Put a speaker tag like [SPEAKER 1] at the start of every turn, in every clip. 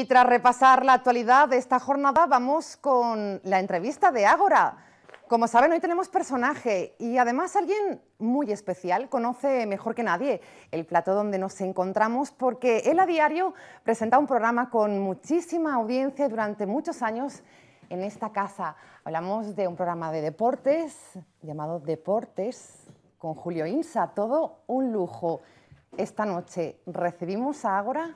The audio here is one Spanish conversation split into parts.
[SPEAKER 1] Y tras repasar la actualidad de esta jornada, vamos con la entrevista de Ágora. Como saben, hoy tenemos personaje y además alguien muy especial, conoce mejor que nadie el plato donde nos encontramos porque él a diario presenta un programa con muchísima audiencia durante muchos años en esta casa. Hablamos de un programa de deportes llamado Deportes con Julio Insa, todo un lujo. Esta noche recibimos a Ágora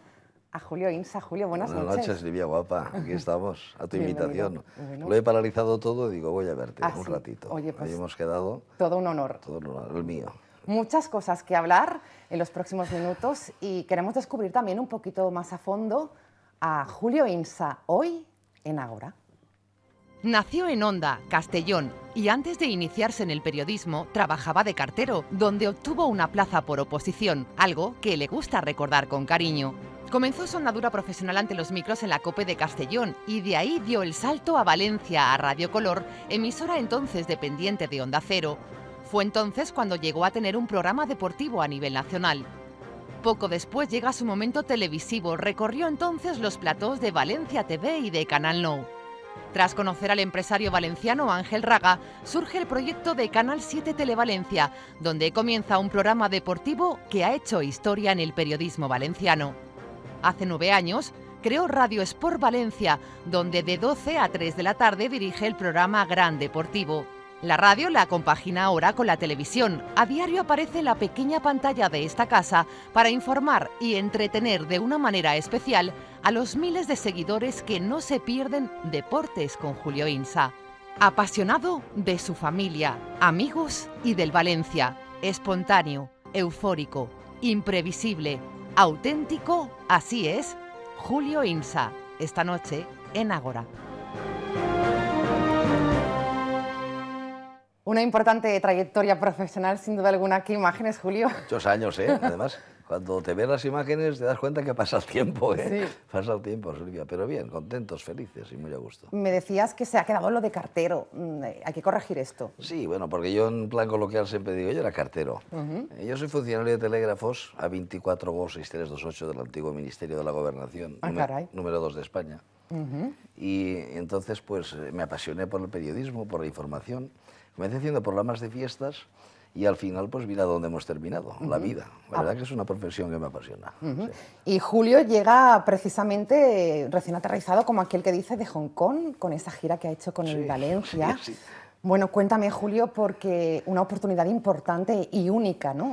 [SPEAKER 1] a Julio Insa. Julio, buenas, noches. Buenas noches, Livia
[SPEAKER 2] Guapa. Aquí estamos, a tu invitación. Lo he paralizado todo y digo, voy a verte ah, un ratito. Pues, hemos quedado. Todo un honor. Todo un honor, el mío.
[SPEAKER 1] Muchas cosas que hablar en los próximos minutos y queremos descubrir también un poquito más a fondo a Julio Insa hoy en Agora. Nació en Onda, Castellón, y antes de iniciarse en el periodismo trabajaba de cartero, donde obtuvo una plaza por oposición, algo que le gusta recordar con cariño. Comenzó su andadura profesional ante los micros en la COPE de Castellón y de ahí dio el salto a Valencia, a Radio Color, emisora entonces dependiente de Onda Cero. Fue entonces cuando llegó a tener un programa deportivo a nivel nacional. Poco después llega su momento televisivo, recorrió entonces los platós de Valencia TV y de Canal No. Tras conocer al empresario valenciano Ángel Raga, surge el proyecto de Canal 7 Televalencia, donde comienza un programa deportivo que ha hecho historia en el periodismo valenciano. Hace nueve años creó Radio Sport Valencia, donde de 12 a 3 de la tarde dirige el programa Gran Deportivo. La radio la compagina ahora con la televisión. A diario aparece la pequeña pantalla de esta casa para informar y entretener de una manera especial a los miles de seguidores que no se pierden Deportes con Julio Insa. Apasionado de su familia, amigos y del Valencia. Espontáneo, eufórico, imprevisible, Auténtico, así es, Julio Insa, esta noche en Ágora. Una importante trayectoria profesional, sin duda alguna. ¿Qué imágenes, Julio?
[SPEAKER 2] Muchos años, ¿eh? Además. cuando te ves las imágenes te das cuenta que pasa el tiempo, ¿eh? Pasa el tiempo, Silvia, pero bien, contentos, felices y muy a gusto.
[SPEAKER 1] Me decías que se ha quedado lo de cartero, mm, eh, hay que corregir esto.
[SPEAKER 2] Sí, bueno, porque yo en plan coloquial siempre digo, yo era cartero. Eh, yo soy funcionario de telégrafos a 24 6328 del antiguo Ministerio de la Gobernación, ah, número, 2 de España. Y entonces pues eh, me apasioné por el periodismo, por la información. Comencé haciendo programas de fiestas y al final, pues mira dónde hemos terminado, la vida. La ah. verdad que es una profesión que me apasiona.
[SPEAKER 1] Y Julio llega precisamente eh, recién aterrizado, como aquel que dice, de Hong Kong, con esa gira que ha hecho con el Valencia. Bueno, cuéntame, Julio, porque una oportunidad importante y única, ¿no?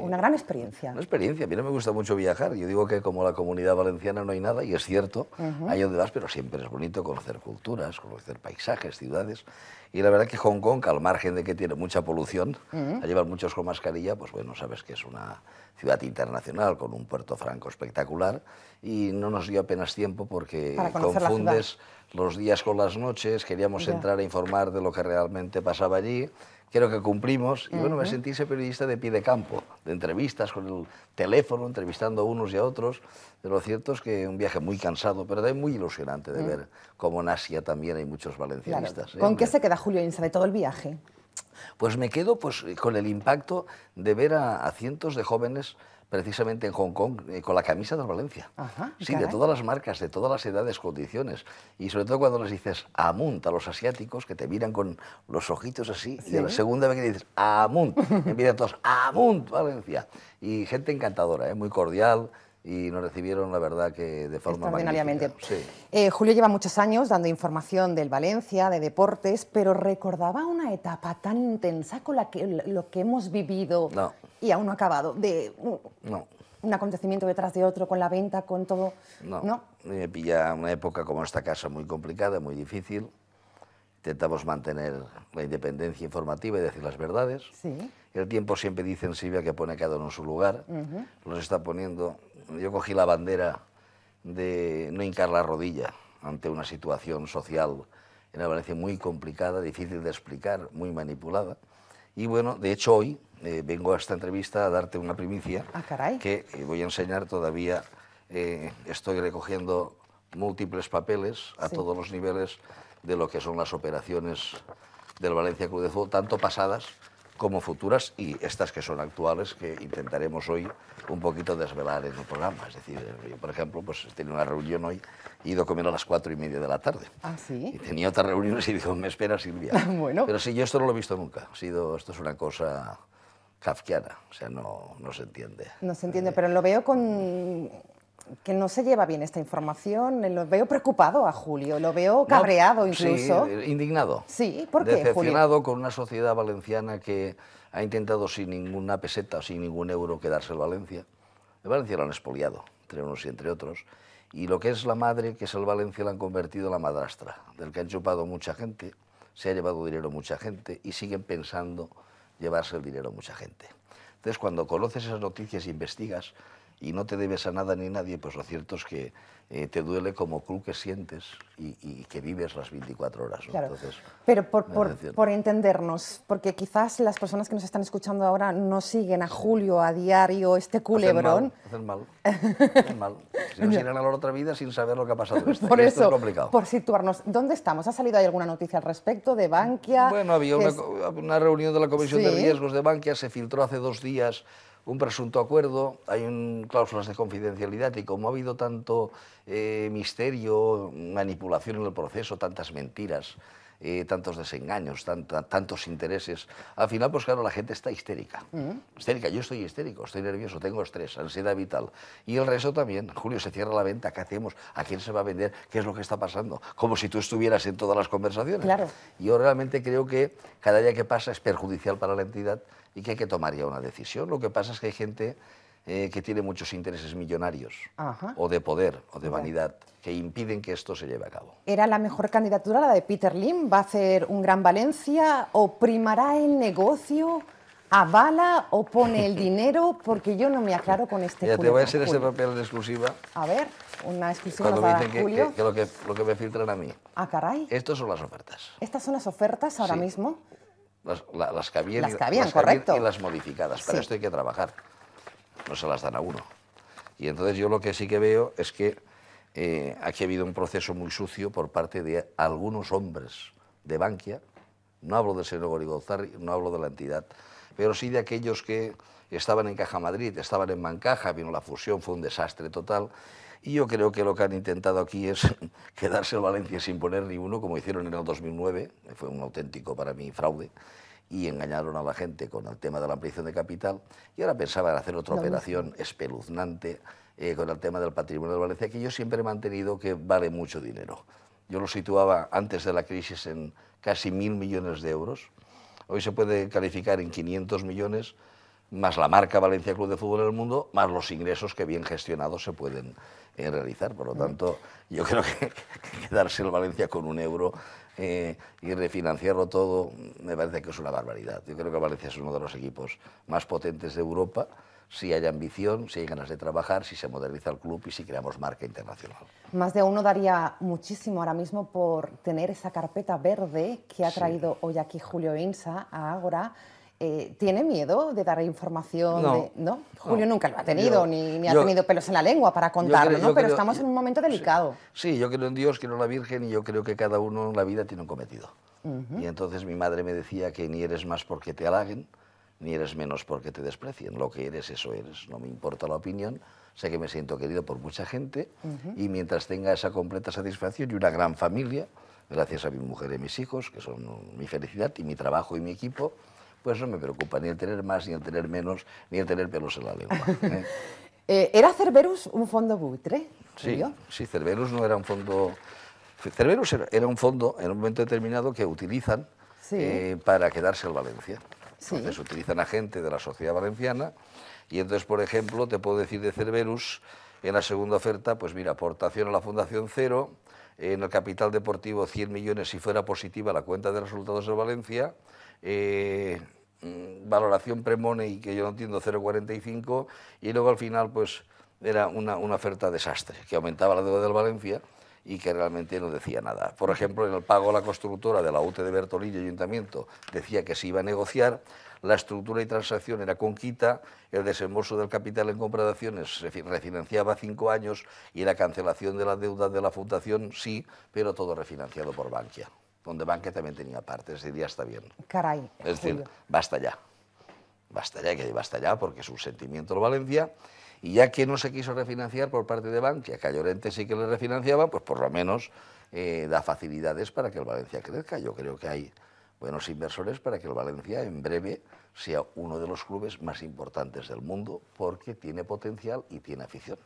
[SPEAKER 1] Una gran experiencia.
[SPEAKER 2] Una experiencia. A mí no me gusta mucho viajar. Yo digo que como la comunidad valenciana no hay nada, y es cierto, hay donde vas, pero siempre es bonito conocer culturas, conocer paisajes, ciudades. Y la verdad que Hong Kong, al margen de que tiene mucha polución, a llevar muchos con mascarilla, pues bueno, sabes que es una ciudad internacional con un puerto franco espectacular y no nos dio apenas tiempo porque confundes los días con las noches, queríamos entrar a informar de lo que realmente pasaba allí. Creo que cumplimos y bueno, me sentí ese periodista de pie de campo, de entrevistas con el teléfono, entrevistando a unos y a otros. Pero lo cierto es que un viaje muy cansado, pero también muy ilusionante de mm. ver cómo en Asia también hay muchos valencianistas. ¿eh? ¿Con qué
[SPEAKER 1] se queda Julio Insa de todo el viaje?
[SPEAKER 2] Pues me quedo pues, con el impacto de ver a, a cientos de jóvenes precisamente en Hong Kong eh, con la camisa de Valencia. sí, de todas las marcas, de todas las edades, condiciones. Y sobre todo cuando les dices amunt a los asiáticos que te miran con los ojitos así, y a la segunda vez que dices amunt, a todos amunt Valencia. Y gente encantadora, eh, muy cordial y nos recibieron, la verdad, que de forma Extraordinariamente.
[SPEAKER 1] Eh, Julio lleva muchos años dando información del Valencia, de deportes, pero recordaba una etapa tan intensa con la que, lo que hemos vivido y aún no ha acabado, de no. un acontecimiento detrás de otro, con la venta, con todo.
[SPEAKER 2] No, ¿no? me pilla una época como esta casa muy complicada, muy difícil. Intentamos mantener la independencia informativa y decir las verdades. Sí. El tiempo siempre dice en Silvia que pone cada uno en su lugar. Los está poniendo yo cogí la bandera de no hincar la rodilla ante una situación social en la Valencia muy complicada, difícil de explicar, muy manipulada. Y bueno, de hecho hoy eh, vengo a esta entrevista a darte una primicia ah, que eh, voy a enseñar todavía. Eh, estoy recogiendo múltiples papeles a todos los niveles de lo que son las operaciones del Valencia Club de Fútbol, tanto pasadas como futuras y estas que son actuales que intentaremos hoy un poquito desvelar en el programa. Es decir, eh, yo, por ejemplo, pues tenía una reunión hoy, he ido a comer a las cuatro y media de la tarde. Ah, sí. Y tenía otra reuniones y digo, me espera Silvia. bueno. Pero sí, yo esto no lo he visto nunca. Ha sido, esto es una cosa kafkiana, o sea, no, no se entiende.
[SPEAKER 1] No se entiende, eh, pero lo veo con que no se lleva bien esta información. Eh, lo veo preocupado a Julio, lo veo cabreado incluso. Eh,
[SPEAKER 2] indignado. Sí, ¿por qué? Decepcionado con una sociedad valenciana que ha intentado sin ninguna peseta, sin ningún euro quedarse en Valencia. En Valencia lo han expoliado, entre unos y entre otros. Y lo que es la madre, que es el Valencia, la han convertido en la madrastra, del que han chupado mucha gente, se ha llevado dinero mucha gente y siguen pensando llevarse el dinero mucha gente. Entonces, cuando conoces esas noticias e investigas, y no te debes a nada ni a nadie, pues lo cierto es que eh, te duele como cru que sientes y, que vives las 24 horas. Entonces,
[SPEAKER 1] Pero por, por, entendernos, porque quizás las personas que nos están escuchando ahora no siguen a Julio a diario este culebrón.
[SPEAKER 2] Hacen mal, hacen mal. Si no, irán a la otra vida sin saber lo que ha pasado. Este, por esto eso, por
[SPEAKER 1] situarnos, ¿dónde estamos? ¿Ha salido ahí alguna noticia al respecto de Bankia? Bueno, había
[SPEAKER 2] una, reunión de la Comisión de Riesgos de Bankia, se filtró hace dos días un presunto acuerdo, hay un, cláusulas de confidencialidad y como ha habido tanto eh, misterio, manipulación en el proceso, tantas mentiras, eh, tantos desengaños, tantos intereses. Al final, pues claro, la gente está histérica. Histérica, yo estoy histérico, estoy nervioso, tengo estrés, ansiedad vital. Y el resto también. Julio, se cierra la venta, ¿qué hacemos? ¿A quién se va a vender? ¿Qué es lo que está pasando? Como si tú estuvieras en todas las conversaciones. Claro. Yo realmente creo que cada día que pasa es perjudicial para la entidad y que hay que tomar ya una decisión. Lo que pasa es que hay gente eh, que tiene muchos intereses millonarios o de poder o de vanidad que impiden que esto se lleve a cabo.
[SPEAKER 1] ¿Era la mejor candidatura la de Peter Lim? ¿Va a hacer un gran Valencia o primará el negocio? ¿Avala o pone el dinero? Porque yo no me aclaro con este Ya te voy a hacer ese
[SPEAKER 2] papel en exclusiva.
[SPEAKER 1] A ver, una exclusiva Cuando me dicen que, Julio. Que,
[SPEAKER 2] lo que, me filtran a mí. Ah, caray. Estas son las ofertas.
[SPEAKER 1] Estas son las ofertas ahora mismo.
[SPEAKER 2] Las, las que habían, las y las modificadas. Para esto hay que trabajar. No se las dan a uno. Y entonces yo lo que sí que veo es que eh, aquí ha habido un proceso muy sucio por parte de algunos hombres de Bankia. No hablo del señor Gorigolzar, no hablo de la entidad, pero sí de aquellos que estaban en Caja Madrid, estaban en Mancaja, vino la fusión, fue un desastre total y yo creo que lo que han intentado aquí es quedarse el Valencia sin poner ni uno, como hicieron en el 2009, fue un auténtico para mí fraude, y engañaron a la gente con el tema de la ampliación de capital, y ahora pensaban hacer otra operación espeluznante eh, con el tema del patrimonio de Valencia, que yo siempre he mantenido que vale mucho dinero. Yo lo situaba antes de la crisis en casi mil millones de euros, hoy se puede calificar en 500 millones, más la marca Valencia Club de Fútbol en el mundo, más los ingresos que bien gestionados se pueden en realizar. Por lo tanto, yo creo que quedarse el Valencia con un euro eh, y refinanciarlo todo me parece que es una barbaridad. Yo creo que Valencia es uno de los equipos más potentes de Europa si hay ambición, si hay ganas de trabajar, si se moderniza el club y si creamos marca internacional.
[SPEAKER 1] Más de uno daría muchísimo ahora mismo por tener esa carpeta verde que ha traído hoy aquí Julio Insa a Ágora eh, ¿tiene miedo de dar información? Julio nunca lo ha tenido, ni, me ha tenido pelos en la lengua para contarlo, pero estamos en un momento delicado.
[SPEAKER 2] Sí, yo creo en Dios, quiero en la Virgen y yo creo que cada uno en la vida tiene un cometido. Y entonces mi madre me decía que ni eres más porque te halaguen, ni eres menos porque te desprecien. Lo que eres, eso eres. No me importa la opinión, sé que me siento querido por mucha gente y mientras tenga esa completa satisfacción y una gran familia, gracias a mi mujer y mis hijos, que son mi felicidad y mi trabajo y mi equipo, pues no me preocupa, ni el tener más, ni el tener menos, ni el tener pelos en la lengua. ¿eh?
[SPEAKER 1] eh era Cerberus un fondo buitre? Sí,
[SPEAKER 2] sí, Cerberus no era un fondo... Cerberus era, un fondo en un momento determinado que utilizan eh, para quedarse en Valencia. Entonces utilizan a gente de la sociedad valenciana y entonces, por ejemplo, te puedo decir de Cerberus, en la segunda oferta, pues mira, aportación a la Fundación Cero, en el capital deportivo 100 millones si fuera positiva la cuenta de resultados de Valencia, eh, mm, valoración premone y que yo no entiendo 0,45 y luego al final pues era una, oferta desastre que aumentaba la deuda del Valencia y que realmente no decía nada. Por ejemplo, en el pago a la constructora de la UTE de Bertolillo Ayuntamiento decía que se iba a negociar, la estructura y transacción era con quita, el desembolso del capital en compra de acciones se refinanciaba cinco años y la cancelación de la deuda de la fundación sí, pero todo refinanciado por Bankia donde Banque también tenía parte. Ese día está bien. Caray. Es decir, basta ya. Basta ya, que basta ya, porque es un sentimiento el Valencia. Y ya que no se quiso refinanciar por parte de Banque, que a Llorente sí que le refinanciaba, pues por lo menos eh, da facilidades para que el Valencia crezca. Yo creo que hay buenos inversores para que el Valencia en breve sea uno de los clubes más importantes del mundo porque tiene potencial y tiene afición.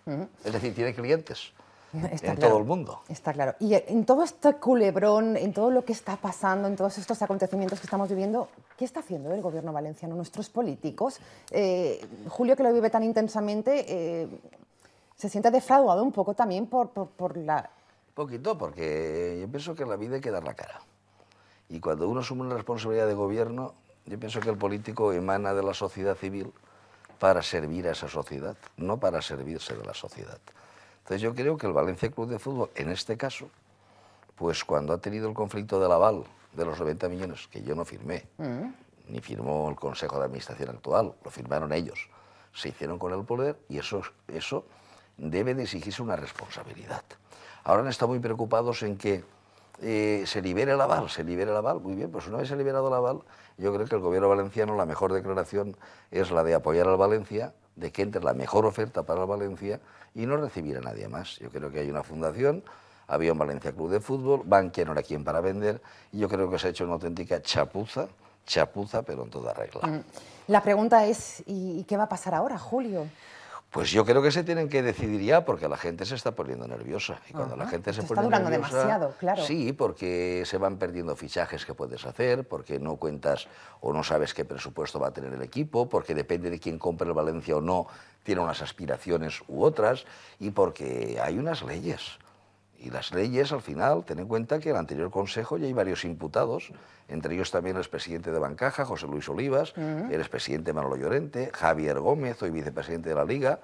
[SPEAKER 2] Es decir, tiene clientes. Está en todo el mundo. Está claro.
[SPEAKER 1] Y en todo este culebrón, en todo lo que está pasando, en todos estos acontecimientos que estamos viviendo, ¿qué está haciendo el gobierno valenciano, nuestros políticos? Eh, Julio, que lo vive tan intensamente, eh, se siente defraudado un poco también por, la...
[SPEAKER 2] Poquito, porque yo pienso que la vida hay que dar la cara. Y cuando uno asume una responsabilidad de gobierno, yo pienso que el político emana de la sociedad civil para servir a esa sociedad, no para servirse de la sociedad. Entonces yo creo que el Valencia Club de Fútbol, en este caso, pues cuando ha tenido el conflicto del aval de los 90 millones, que yo no firmé, mm. ni firmó el Consejo de Administración actual, lo firmaron ellos, se hicieron con el poder y eso, eso debe de exigirse una responsabilidad. Ahora han estado muy preocupados en que eh, se libere el aval, se libere el aval, muy bien, pues una vez se ha liberado el aval, yo creo que el gobierno valenciano la mejor declaración es la de apoyar al Valencia de que entre la mejor oferta para Valencia y no recibir a nadie más. Yo creo que hay una fundación, había un Valencia Club de Fútbol, Bankia no era quien para vender, y yo creo que se ha hecho una auténtica chapuza, chapuza, pero en toda regla. Mm.
[SPEAKER 1] La pregunta es, ¿y qué va a pasar ahora, Julio?
[SPEAKER 2] Pues yo creo que se tienen que decidir ya porque la gente se está poniendo nerviosa. Y cuando la gente se, pone está durando demasiado, claro. Sí, porque se van perdiendo fichajes que puedes hacer, porque no cuentas o no sabes qué presupuesto va a tener el equipo, porque depende de quién compre el Valencia o no, tiene unas aspiraciones u otras, y porque hay unas leyes. Y las leyes, al final, ten en cuenta que el anterior Consejo ya hay varios imputados, entre ellos también el expresidente de Bancaja, José Luis Olivas, el expresidente Manolo Llorente, Javier Gómez, hoy vicepresidente de la Liga.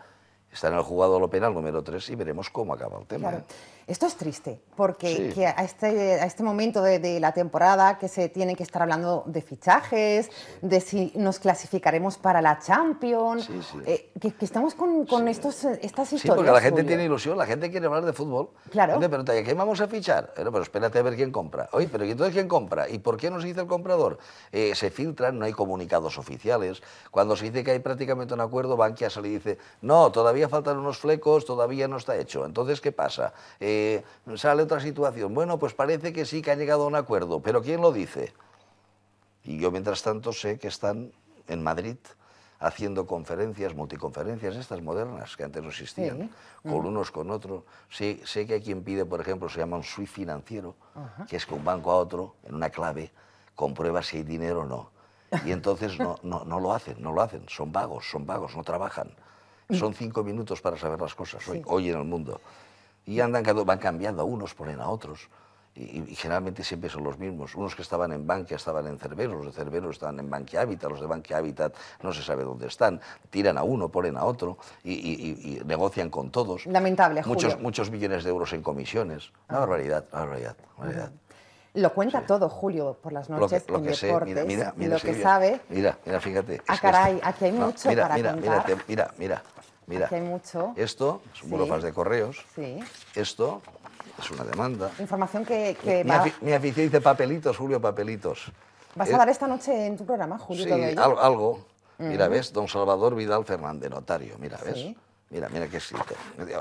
[SPEAKER 2] Está en el jugado lo penal número 3 y veremos cómo acaba el tema. ¿eh?
[SPEAKER 1] Esto es triste, porque a, este, a este momento de, la temporada que se tiene que estar hablando de fichajes, de si nos clasificaremos para la Champions, eh, que, estamos con, estos, estas historias. porque la gente tiene
[SPEAKER 2] ilusión, la gente quiere hablar de fútbol. Claro. pregunta, ¿a vamos a fichar? Bueno, pero espérate a ver quién compra. Oye, pero entonces quién compra? ¿Y por qué no se dice el comprador? Eh, se filtran, no hay comunicados oficiales. Cuando se dice que hay prácticamente un acuerdo, Bankia sale y dice, no, todavía faltan unos flecos, todavía no está hecho. Entonces, ¿qué pasa? Eh, eh, sale otra situación. Bueno, pues parece que sí, que han llegado a un acuerdo, pero ¿quién lo dice? Y yo mientras tanto sé que están en Madrid haciendo conferencias, multiconferencias, estas modernas que antes no existían, con mm. unos, con otros. Sé, sé que hay quien pide, por ejemplo, se llama un SWIFT financiero, que es que un banco a otro, en una clave, comprueba si hay dinero o no. Y entonces no, no, lo hacen, no lo hacen, son vagos, son vagos, no trabajan. Mm. Son cinco minutos para saber las cosas hoy en el mundo. Y andan, van cambiando a unos, ponen a otros. Y, generalmente siempre son los mismos. Unos que estaban en Bankia estaban en Cerbero, los de Cerbero estaban en Bankia Habitat, los de Bankia Habitat no se sabe dónde están. Tiran a uno, ponen a otro y, negocian con todos. Lamentable, Muchos, muchos millones de euros en comisiones. Una ah. barbaridad, una barbaridad, mm.
[SPEAKER 1] Lo cuenta todo Julio por las noches lo que, deportes, Mira, mira, mira, sabe.
[SPEAKER 2] Mira, fíjate. Ah, caray,
[SPEAKER 1] aquí hay mucho para contar. Mira,
[SPEAKER 2] mira, mira, Mira, mucho. esto es un de correos. Sí. Esto es una demanda.
[SPEAKER 1] Información que,
[SPEAKER 2] mi, afición dice papelitos, Julio, papelitos. ¿Vas a eh, dar
[SPEAKER 1] esta noche en tu programa, Julio? Sí, algo.
[SPEAKER 2] Mm. Mira, ¿ves? Don Salvador Vidal Fernández, notario. Mira, ¿ves? Mira, mira qué sí,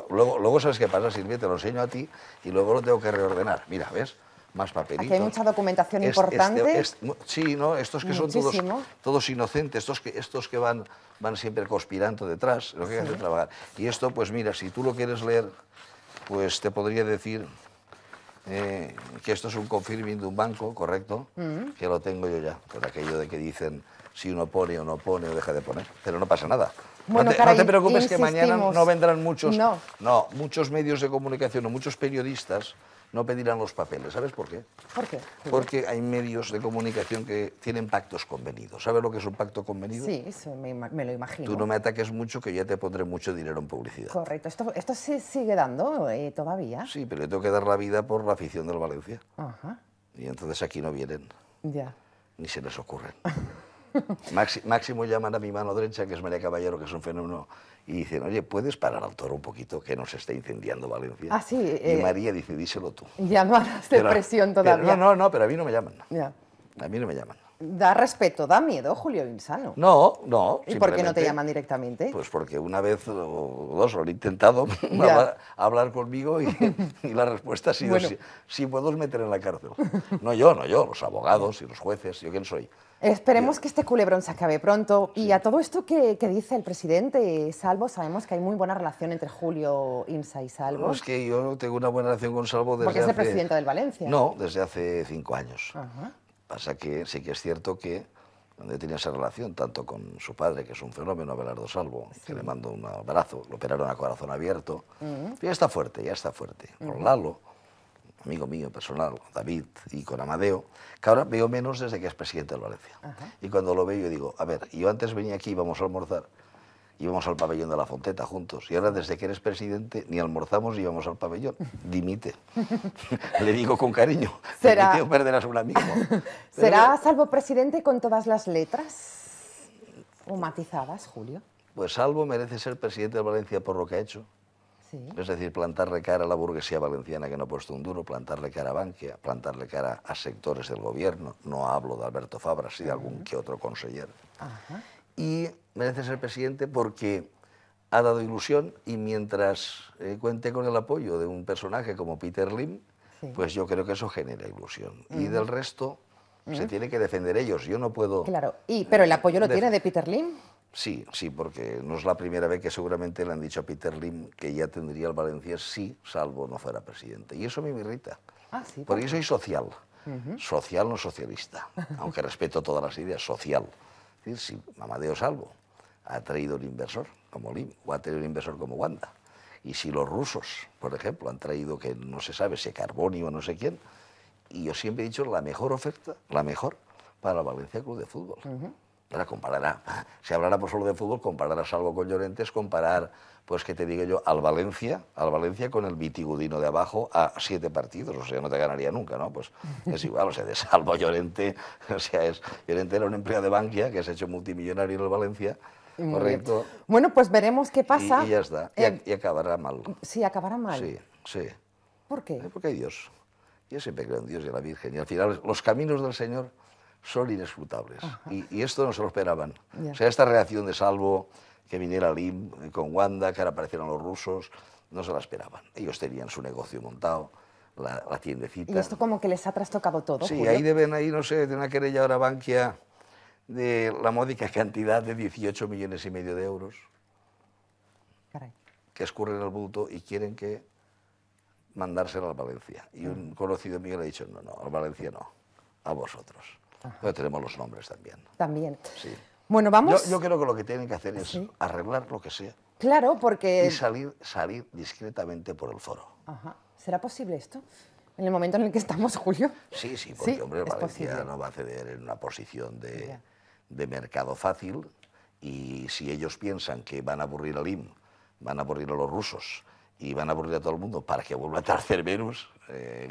[SPEAKER 2] Luego, luego, ¿sabes qué pasa, Silvia? Te lo enseño a ti y luego lo tengo que reordenar. Mira, ¿ves? más papelitos. Aquí hay mucha
[SPEAKER 1] documentación este, importante.
[SPEAKER 2] sí, ¿no? Estos que son todos, todos inocentes, estos que, estos que van, van siempre conspirando detrás, lo que hacen hay que trabajar. Y esto, pues mira, si tú lo quieres leer, pues te podría decir eh, que esto es un confirming de un banco, correcto, mm. que lo tengo yo ya, por aquello de que dicen si uno pone o no pone o deja de poner, pero no pasa nada. Bueno, no, te, no, te, preocupes que mañana no vendrán muchos, no. no. muchos medios de comunicación o muchos periodistas no pedirán los papeles. ¿Sabes por qué? ¿Por qué? Porque hay medios de comunicación que tienen pactos convenidos. ¿Sabes lo que es un pacto convenido? Sí,
[SPEAKER 1] eso me, lo imagino. Tú no me
[SPEAKER 2] ataques mucho que ya te pondré mucho dinero en publicidad.
[SPEAKER 1] Correcto. ¿Esto, esto sigue dando eh, todavía?
[SPEAKER 2] Sí, pero le tengo que dar la vida por la afición del Valencia. Ajá. Y entonces aquí no vienen. Ya. Ni se les ocurre. Máximo llaman a mi mano derecha, que es María Caballero, que es un fenómeno, y dicen, oye, ¿puedes parar al toro un poquito que nos está incendiando Valencia? Ah, y eh, María dice, díselo tú.
[SPEAKER 1] Ya no harás depresión todavía. no,
[SPEAKER 2] no, no, pero a mí no me llaman.
[SPEAKER 1] A mí no me llaman. Da respeto, da miedo, Julio Insano. No,
[SPEAKER 2] no. ¿Y por qué no te llaman
[SPEAKER 1] directamente? Pues
[SPEAKER 2] porque una vez o dos lo han intentado hablar, conmigo y, la respuesta ha sido si, si puedo meter en la cárcel. No yo, no yo, los abogados y los jueces, ¿yo quién soy?
[SPEAKER 1] Esperemos que este culebrón se acabe pronto. Y a todo esto que, dice el presidente Salvo, sabemos que hay muy buena relación entre Julio, Insa y Salvo. es
[SPEAKER 2] que yo tengo una buena relación con Salvo desde Porque es el presidente del Valencia. No, desde hace cinco años. Ajá. Pasa que sí que es cierto que donde tenía esa relación, tanto con su padre, que es un fenómeno, Abelardo Salvo, que le mando un abrazo, lo operaron a corazón abierto. Mm. Ya está fuerte, ya está fuerte. Con Lalo amigo mío personal, David, y con Amadeo, que ahora veo menos desde que es presidente de Valencia. Y cuando lo veo, yo digo, a ver, yo antes venía aquí, íbamos a almorzar, íbamos al pabellón de la Fonteta juntos, y ahora desde que eres presidente ni almorzamos ni íbamos al pabellón. Dimite. Le digo con cariño, ¿Será... dimite perderás un amigo. ¿Será
[SPEAKER 1] salvo presidente con todas las letras? ¿O matizadas, Julio?
[SPEAKER 2] Pues salvo merece ser presidente de Valencia por lo que ha hecho. Es decir, plantarle cara a la burguesía valenciana que no ha puesto un duro, plantarle cara a Bankia, plantarle cara a sectores del gobierno. No hablo de Alberto Fabra, y de algún que otro consejero. Y merece ser presidente porque ha dado ilusión y mientras eh, cuente con el apoyo de un personaje como Peter Lim, pues yo creo que eso genera ilusión. Y del resto... Se tiene que defender ellos. Yo no puedo. Claro.
[SPEAKER 1] Y pero el apoyo lo tiene de Peter
[SPEAKER 2] Lim. Sí, sí, porque no es la primera vez que seguramente le han dicho a Peter Lim que ya tendría el Valencia si Salvo no fuera presidente. Y eso a mí me irrita. Ah, porque yo soy social. Social no socialista. Aunque respeto todas las ideas, social. Es decir, si Mamadeo Salvo ha traído un inversor como Lim o ha traído un inversor como Wanda, y si los rusos, por ejemplo, han traído que no se sabe, se Carboni o no sé quién, y yo siempre he dicho la mejor oferta, la mejor para el Valencia Club de Fútbol comparará, si hablará por solo de fútbol, compararás algo con Llorente, es comparar, pues que te diga yo, al Valencia, al Valencia con el vitigudino de abajo a siete partidos, o sea, no te ganaría nunca, ¿no? Pues es igual, o sea, de salvo Llorente, o sea, es, Llorente era un empleado de Bankia que se ha hecho multimillonario en el Valencia,
[SPEAKER 1] correcto. Bueno, pues veremos qué pasa. Y, ya
[SPEAKER 2] está, eh, y, acabará mal. Sí, acabará mal. Sí, sí. ¿Por qué? Porque hay Dios. Yo siempre creo en Dios y en la Virgen, y al final los caminos del Señor son inescrutables. Y, esto no se lo esperaban. O sea, esta reacción de Salvo, que viniera Lim eh, con Wanda, que ahora aparecieron los rusos, no se la esperaban. Ellos tenían su negocio montado. La, tiendecita. Y esto como que les ha trastocado todo. Sí, ahí deben, ahí no sé, de una querella ahora Bankia de la módica cantidad de 18 millones y medio de euros que escurren al bulto y quieren que mandárselo a Valencia. Y mm. un conocido mío le ha dicho, no, no, a Valencia no, a vosotros tenemos los nombres también. También. Sí. Bueno, vamos. Yo, creo que lo que tienen que hacer es arreglar lo que sea.
[SPEAKER 1] Claro, porque. Y
[SPEAKER 2] salir, salir discretamente por el foro.
[SPEAKER 1] Ajá. ¿Será posible esto? En el momento en el que estamos, Julio.
[SPEAKER 2] Sí, sí, porque, hombre, no va a ceder en una posición de, mercado fácil. Y si ellos piensan que van a aburrir al IM, van a aburrir a los rusos y van a aburrir a todo el mundo para que vuelva a tercer Venus... Eh,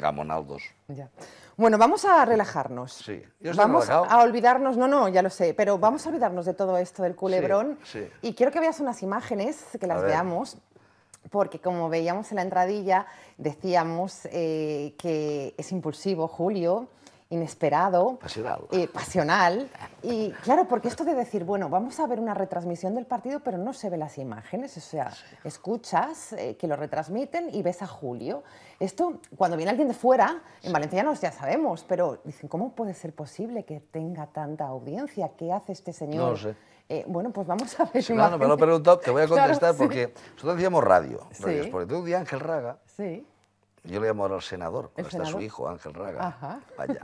[SPEAKER 1] bueno, vamos a relajarnos.
[SPEAKER 2] Sí. vamos a
[SPEAKER 1] olvidarnos, no, no, ya lo sé, pero vamos a olvidarnos de todo esto del culebrón. Y quiero que veas unas imágenes, que las veamos, porque como veíamos en la entradilla, decíamos eh, que es impulsivo Julio, inesperado. Eh, pasional. Y claro, porque esto de decir, bueno, vamos a ver una retransmisión del partido, pero no se ve las imágenes, o sea, escuchas eh, que lo retransmiten y ves a Julio. Esto, cuando viene alguien de fuera, en Valencia ya sabemos, pero dicen, ¿cómo puede ser posible que tenga tanta audiencia? ¿Qué hace este señor? No sé. Eh, bueno, pues vamos a ver. Sí, no me lo he preguntado, te voy a contestar porque
[SPEAKER 2] nosotros decíamos radio, radio porque tú Ángel Raga. Sí yo le llamo ahora al senador, está su hijo, Ángel Raga. Vaya.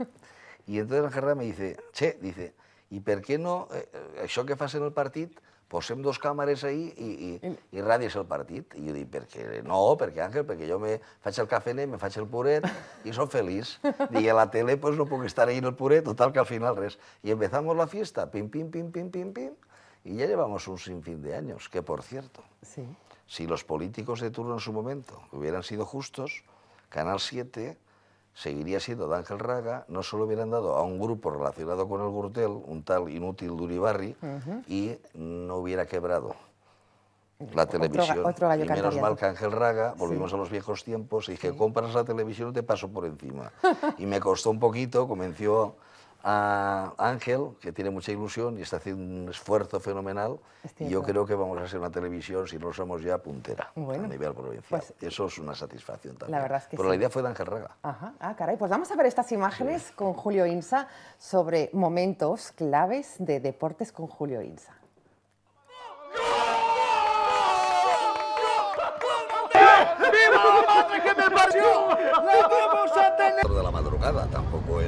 [SPEAKER 2] Y entonces Ángel Raga me dice, che, dice, ¿y por qué no, eh, eso eh, que hacen en el partido, poseen dos cámaras ahí y y, y el partido y yo qué? no, porque Ángel, porque yo me hago el café, me hago el puré y soy feliz. Y a la tele pues, no puedo estar ahí en el puré, total que al final res. Y empezamos la fiesta, pim, pim, pim, pim, pim, pim, y ya llevamos un sinfín de años, que por cierto, sí. si los políticos de turno en su momento hubieran sido justos, Canal 7 seguiría siendo de Ángel Raga, no solo hubieran dado a un grupo relacionado con el Gurtel, un tal inútil Duribarri, y no hubiera quebrado la televisión. y menos mal que Ángel Raga, volvimos a los viejos tiempos, y dije, compras la televisión te paso por encima. y me costó un poquito, convenció a Ángel, que tiene mucha ilusión y está haciendo un esfuerzo fenomenal. y yo creo que vamos a ser una televisión, si no somos ya, puntera a nivel provincial. Pues, eh, Eso es una satisfacción también. La verdad Pero la idea fue de Ángel Raga.
[SPEAKER 1] Ajá. Ah, caray. Pues vamos a ver estas imágenes con Julio Insa sobre momentos claves de deportes con Julio Insa.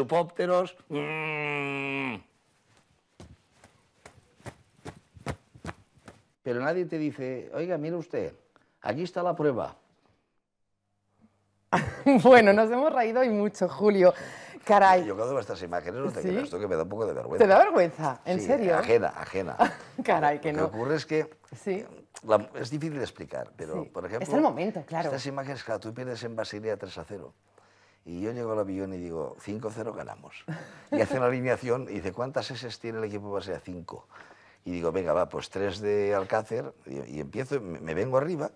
[SPEAKER 2] chupópteros. Pero nadie te dice, oiga, mire usted, aquí está la prueba. bueno, nos hemos reído hoy mucho, Julio. Caray. Yo cuando veo estas imágenes no te ¿Sí? que me da un poco de vergüenza. ¿Te da vergüenza? ¿En serio? Ajena, ajena. Caray, que no. Lo que ocurre es que ¿Sí? es difícil de explicar, pero por ejemplo... Es el momento, claro. Estas imágenes, claro, tú pierdes en Basilea 3 a 0. Y yo llego al avión y digo, 5-0 ganamos. Y hace la alineación y dice, ¿cuántas S tiene el equipo base? 5 y digo, venga, va, pues tres de Alcácer, y, empiezo, me, vengo arriba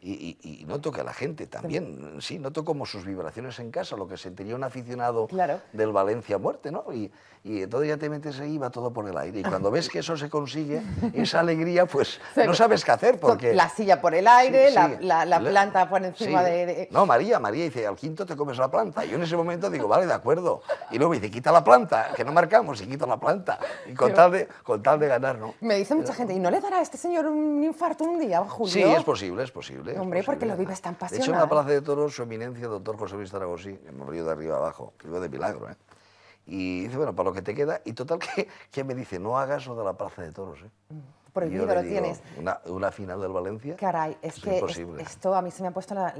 [SPEAKER 2] y, y, noto que a la gente también, sí. noto como sus vibraciones en casa, lo que sentiría un aficionado del Valencia muerte, ¿no? Y, entonces ya te metes ahí va todo por el aire. Y cuando ves que eso se consigue, esa alegría, pues no sabes qué hacer porque... La silla por el aire, la, planta
[SPEAKER 1] por encima de,
[SPEAKER 2] No, María, María dice, al quinto te comes la planta. Yo en ese momento digo, vale, de acuerdo. Y luego dice, quita la planta, que no marcamos, y quita la planta. Y con, tal de, con tal de ganar, me dice mucha gente,
[SPEAKER 1] ¿y no le dará a este señor un infarto un día, Julio? Sí, es
[SPEAKER 2] posible, es posible. Hombre, porque lo vives
[SPEAKER 1] tan apasionado. De hecho, en la Plaza
[SPEAKER 2] de Toros, su eminencia, doctor José Luis Taragosí, que me río de arriba abajo, que de milagro, ¿eh? Y dice, bueno, para lo que te queda, y total que, que me dice, no hagas lo de la Plaza de Toros, ¿eh? Mm tienes. Una, final del Valencia. Caray, es, que esto
[SPEAKER 1] a mí se me ha puesto la.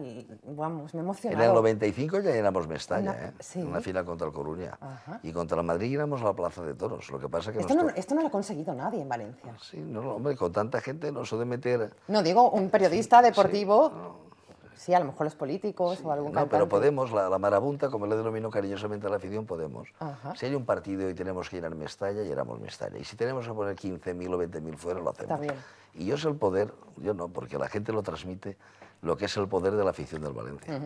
[SPEAKER 1] Vamos, me emocionado. En el
[SPEAKER 2] 95 ya llenamos Mestalla, una, ¿eh? Una final contra el Coruña. Y contra el Madrid a la Plaza de Toros. Lo que pasa que. Esto, no,
[SPEAKER 1] esto no lo ha conseguido nadie en Valencia.
[SPEAKER 2] Sí, hombre, con tanta gente no se de meter.
[SPEAKER 1] No digo, un periodista deportivo. Sí, a lo mejor los políticos o algún no, pero Podemos,
[SPEAKER 2] la, marabunta, como le denomino cariñosamente a la afición, Podemos. Si hay un partido y tenemos que llenar Mestalla, llenamos Mestalla. Y si tenemos que poner 15.000 o 20.000 fuera, lo hacemos. Y yo es el poder, yo no, porque la gente lo transmite, lo que es el poder de la afición del Valencia.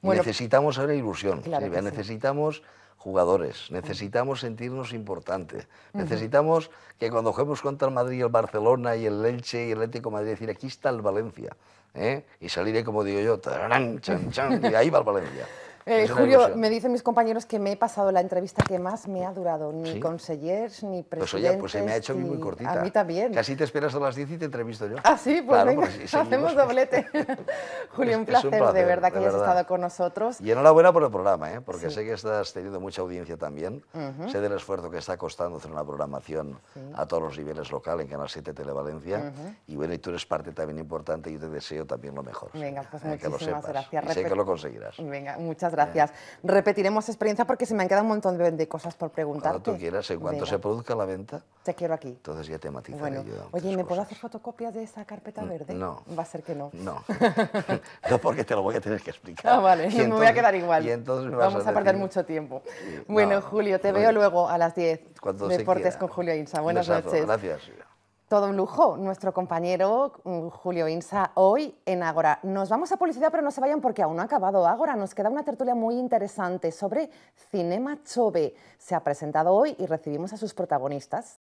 [SPEAKER 2] necesitamos ahora ilusión. necesitamos jugadores, necesitamos sentirnos importantes, necesitamos que cuando juguemos contra el Madrid, el Barcelona y el Leche y el Atlético Madrid, decir, aquí está el Valencia, ¿eh? y saliré como digo yo, y ahí va el Valencia. Eh, Julio, me
[SPEAKER 1] dicen mis compañeros que me he pasado la entrevista que más me ha durado, ni ¿Sí? ni presidentes. Pues oye, pues se me ha hecho muy cortita. A mí también.
[SPEAKER 2] Casi te esperas a las 10 y te entrevisto yo. Ah, sí, pues hacemos
[SPEAKER 1] doblete. Julio, un placer, de verdad que has hayas estado con nosotros.
[SPEAKER 2] Y enhorabuena por el programa, ¿eh? porque sé que estás tenido mucha audiencia también. Sé del esfuerzo que está costando hacer una programación a todos los niveles local en Canal 7 Televalencia. Y bueno, y tú eres parte también importante y yo te deseo también lo mejor. Venga,
[SPEAKER 1] eh, pues muchísimas gracias. sé que lo conseguirás. Venga, muchas gracias gracias. Repetiremos experiencia porque se me han quedado un montón de, cosas por preguntar. Cuando tú quieras, en cuanto se produzca
[SPEAKER 2] la venta. Te quiero aquí. Entonces ya te matizaré yo
[SPEAKER 1] Oye, ¿me puedo hacer fotocopias de esa carpeta mm, verde? No. Va a ser que no. No.
[SPEAKER 2] no porque te lo voy a tener que explicar. Ah, vale, y me voy a quedar igual. Y entonces me vas Vamos a, perder mucho tiempo. Bueno,
[SPEAKER 1] Julio, te veo luego a las 10. Cuando Deportes con Julio Insa. Buenas noches. Gracias. Todo un lujo, nuestro compañero mm, Julio Insa hoy en Ágora. Nos vamos a publicidad, pero no se vayan porque aún no ha acabado Ágora. Nos queda una tertulia muy interesante sobre Cinema Chove. Se ha presentado hoy y recibimos a sus protagonistas.